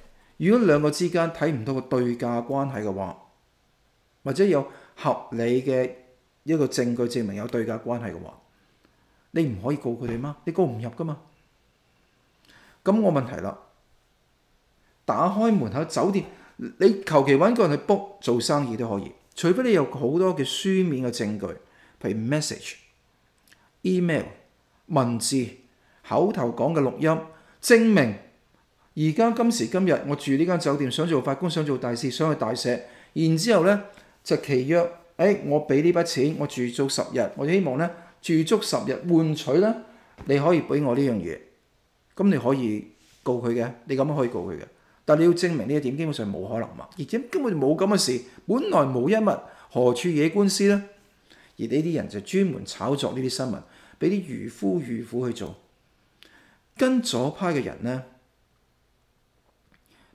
如果兩個之間睇唔到個對價關係嘅話，或者有合理嘅一個證據證明有對價關係嘅話，你唔可以告佢哋嗎？你告唔入噶嘛？咁我問題啦，打開門口酒店，你求其揾個人去 book 做生意都可以，除非你有好多嘅書面嘅證據，譬如 message、email、文字、口頭講嘅錄音證明。而家今時今日，我住呢間酒店，想做法官，想做大事，想去大社，然之後呢，就其約，誒，我俾呢筆錢，我住足十日，我希望呢，住足十日換取呢，你可以俾我呢樣嘢，咁你可以告佢嘅，你咁可以告佢嘅，但你要證明呢一點，基本上冇可能嘛，而且根本就冇咁嘅事，本來冇一物，何處惹官司呢？而呢啲人就專門炒作呢啲新聞，俾啲愚夫愚婦去做，跟左派嘅人呢。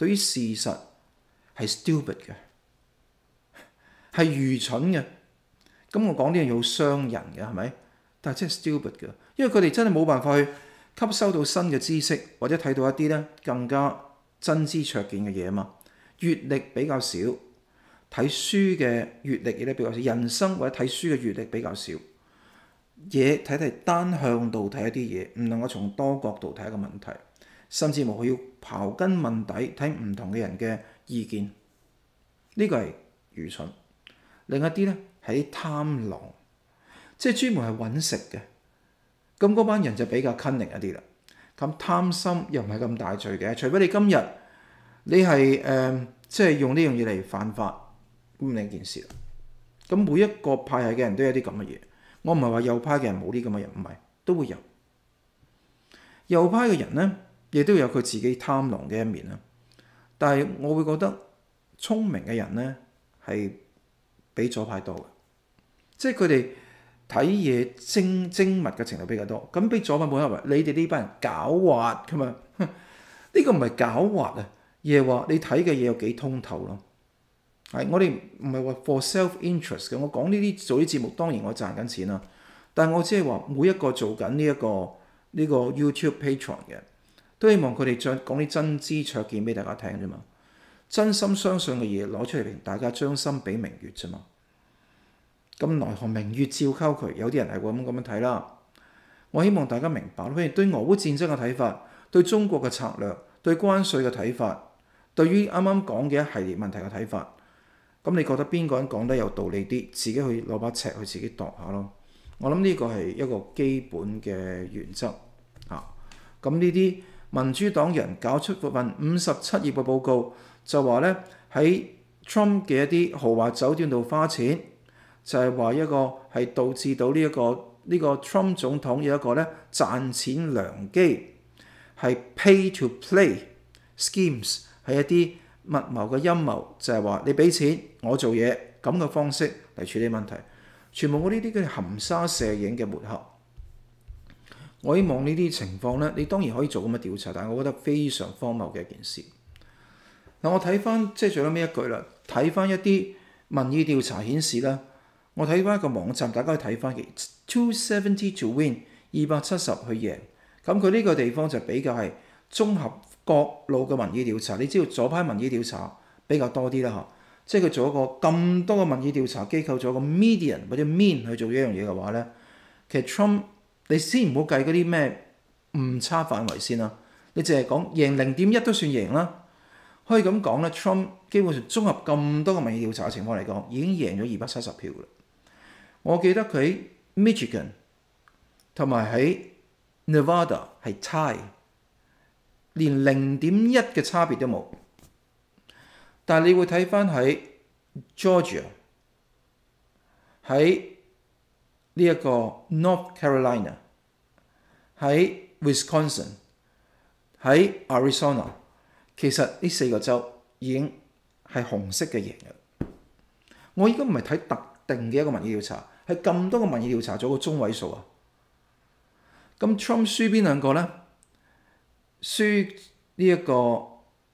對於事實係 stupid 嘅，係愚蠢嘅。咁我講啲嘢好傷人嘅，係咪？但係真係 stupid 嘅，因為佢哋真係冇辦法去吸收到新嘅知識，或者睇到一啲咧更加真知灼見嘅嘢啊嘛。閲歷比較少，睇書嘅閲歷亦都比較少，人生或者睇書嘅閲歷比較少，嘢睇睇單向度睇一啲嘢，唔能夠從多角度睇一個問題。甚至乎要刨根問底，睇唔同嘅人嘅意見，呢個係愚蠢。另一啲咧係貪狼，即係專門係揾食嘅。咁嗰班人就比較坑人一啲啦。咁貪心又唔係咁大罪嘅，除非你今日你係誒即係用呢樣嘢嚟犯法，咁另一件事啦。咁每一個派系嘅人都有啲咁嘅嘢，我唔係話右派嘅人冇啲咁嘅人，唔係都會有。右派嘅人咧。亦都有佢自己貪婪嘅一面啦，但係我會覺得聰明嘅人呢，係比左派多嘅，即係佢哋睇嘢精精密嘅程度比較多。咁比左派冇得入你哋呢班人狡猾㗎嘛？呢個唔係狡猾啊，亦話你睇嘅嘢有幾通透咯。係我哋唔係話 for self interest 嘅，我講呢啲做啲節目當然我賺緊錢啦，但我只係話每一個做緊呢一個呢個 YouTube Patreon 嘅。都希望佢哋再講啲真知灼見俾大家聽啫嘛，真心相信嘅嘢攞出嚟，大家將心比明月啫嘛。咁奈何明月照溝渠？有啲人係咁咁樣睇啦。我希望大家明白，譬如對於俄烏戰爭嘅睇法，對中國嘅策略，對關税嘅睇法，對於啱啱講嘅一系列問題嘅睇法，咁你覺得邊個人講得有道理啲？自己去攞把尺去自己度下咯。我諗呢個係一個基本嘅原則啊。咁呢啲。民主黨人搞出份五十七頁嘅報告，就話咧喺 Trump 嘅一啲豪華酒店度花錢，就係話一個係導致到呢一個呢個 Trump 總統有一個咧賺錢良機，係 pay to play schemes，係一啲密謀嘅陰謀，就係話你俾錢我做嘢咁嘅方式嚟處理問題，全部呢啲嘅含沙射影嘅抹黑。我希望呢啲情況呢，你當然可以做咁嘅調查，但係我覺得非常荒謬嘅一件事。嗱，我睇翻即係最屘尾一句啦，睇翻一啲民意調查顯示啦，我睇翻一個網站，大家可以睇翻嘅 Two Seventy To Win 二百七十去贏，咁佢呢個地方就比較係綜合各路嘅民意調查。你知道左派民意調查比較多啲啦，嚇，即係佢做一個咁多個民意調查機構做一個 median 或者 mean 去做一樣嘢嘅話呢，其實 Trump。你先唔好計嗰啲咩誤差範圍先啦，你淨係講贏零點一都算贏啦，可以咁講咧。Trump 基本上綜合咁多個民意調查嘅情況嚟講，已經贏咗二百七十票啦。我記得喺 Michigan 同埋喺 Nevada 係 tie，連零點一嘅差別都冇。但係你會睇翻喺 Georgia 喺。呢一個 North Carolina 喺 Wisconsin 喺 Arizona，其實呢四個州已經係紅色嘅贏嘅。我依家唔係睇特定嘅一個民意調查，係咁多個民意調查做個中位數啊。咁 Trump 輸邊兩個呢？輸呢一個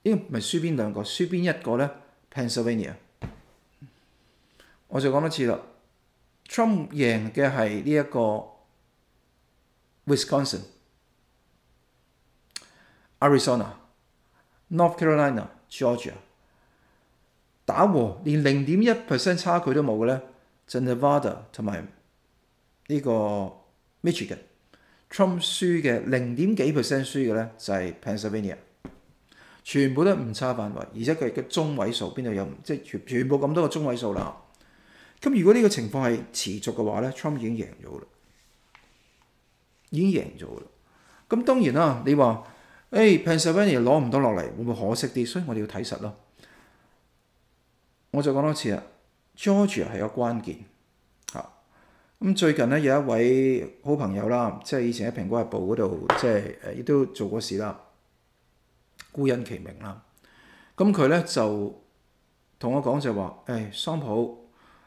應該唔係輸邊兩個，輸邊一個呢 p e n n s y l v a n i a 我就講多次啦。Trump 贏嘅係呢一個 Wisconsin、Arizona、North Carolina、Georgia，打和連零點一 percent 差距都冇嘅咧，就 Nevada 同埋呢個 Michigan。Trump 輸嘅零點幾 percent 輸嘅咧就係 Pennsylvania，全部都唔差範圍，而且佢嘅中位數邊度有，即係全全部咁多個中位數啦。咁如果呢個情況係持續嘅話咧，Trump 已經贏咗啦，已經贏咗啦。咁當然啦，你話，誒 Pennsylvania 攞唔到落嚟，會唔會可惜啲？所以我哋要睇實咯。我再講多次啊 g e o r g i a 係個關鍵嚇。咁最近咧有一位好朋友啦，即係以前喺《蘋果日報》嗰度，即係誒亦都做過事啦，孤恩其名啦。咁佢咧就同我講就話，誒桑普。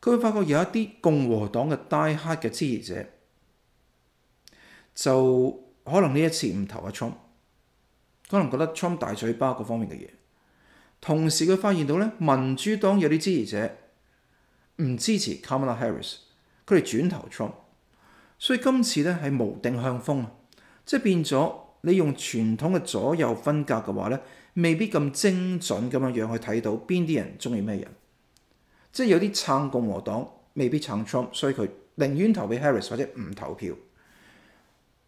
佢會發覺有一啲共和黨嘅大黑嘅支持者，就可能呢一次唔投阿 Trump，可能覺得 Trump 大嘴巴嗰方面嘅嘢。同時佢發現到咧，民主黨有啲支持者唔支持 Kamala Harris，佢哋轉投 Trump。所以今次咧係無定向風啊！即係變咗你用傳統嘅左右分隔嘅話咧，未必咁精準咁樣樣去睇到邊啲人中意咩人。即係有啲撐共和黨未必撐 Trump，所以佢寧願投俾 Harris 或者唔投票。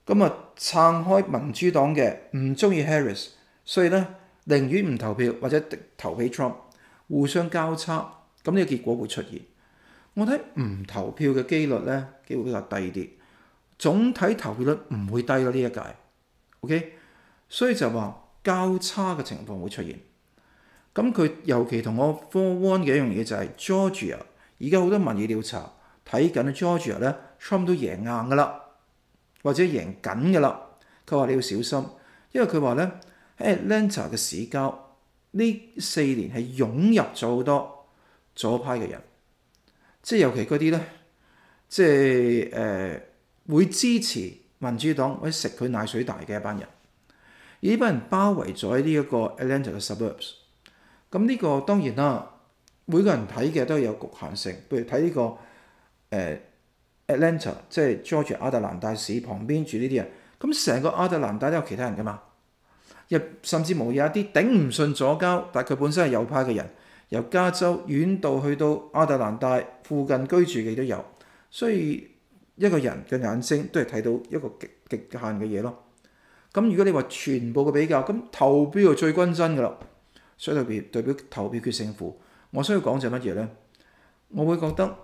咁啊撐開民主黨嘅唔中意 Harris，所以咧寧願唔投票或者投俾 Trump，互相交叉，咁呢個結果會出現。我睇唔投票嘅機率咧，機會比較低啲。總體投票率唔會低咯呢一屆，OK。所以就話交叉嘅情況會出現。咁佢尤其同我 f o r one 嘅一樣嘢就係 Georgia。而家好多民意調查睇緊 Georgia 咧，Trump 都贏硬㗎啦，或者贏緊㗎啦。佢話你要小心，因為佢話咧喺 Atlanta 嘅市郊呢四年係涌入咗好多左派嘅人，即尤其嗰啲咧，即係誒會支持民主黨或者食佢奶水大嘅一班人，而呢班人包圍咗呢一個 Atlanta 嘅 suburbs。咁呢個當然啦，每個人睇嘅都有局限性。譬如睇呢個誒 Atlanta，即係 Georgia 亞特蘭大市旁邊住呢啲人。咁成個亞特蘭大都有其他人噶嘛？甚至無有一啲頂唔順左交，但佢本身係右派嘅人，由加州遠道去到亞特蘭大附近居住嘅都有。所以一個人嘅眼睛都係睇到一個極極限嘅嘢咯。咁如果你話全部嘅比較，咁投標就最均真噶啦。所以代表代表投票決勝負，我需要講就係乜嘢呢？我會覺得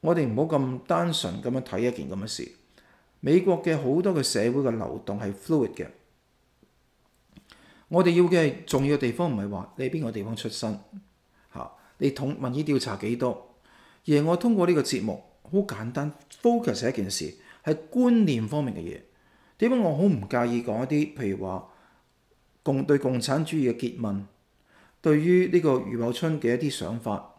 我哋唔好咁單純咁樣睇一件咁嘅事。美國嘅好多嘅社會嘅流動係 fluid 嘅。我哋要嘅重要嘅地方唔係話你邊個地方出身你統民意調查幾多？而我通過呢個節目好簡單 focus 一件事係觀念方面嘅嘢。點解我好唔介意講一啲譬如話共對共產主義嘅結問？對於呢個余茂春嘅一啲想法，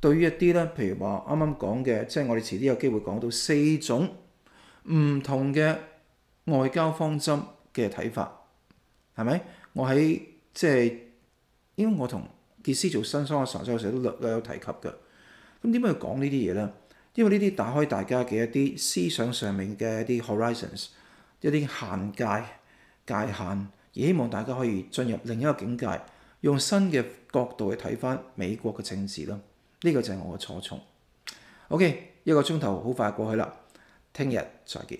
對於一啲咧，譬如話啱啱講嘅，即係我哋遲啲有機會講到四種唔同嘅外交方針嘅睇法，係咪？我喺即係，因為我同傑斯做新桑嘅時候，真有時都略略有提及嘅。咁點解要講呢啲嘢咧？因為呢啲打開大家嘅一啲思想上面嘅一啲 horizons，一啲限界界限，而希望大家可以進入另一個境界。用新嘅角度去睇翻美國嘅政治咯，呢個就係我嘅初衷。OK，一個鐘頭好快過去啦，聽日再見。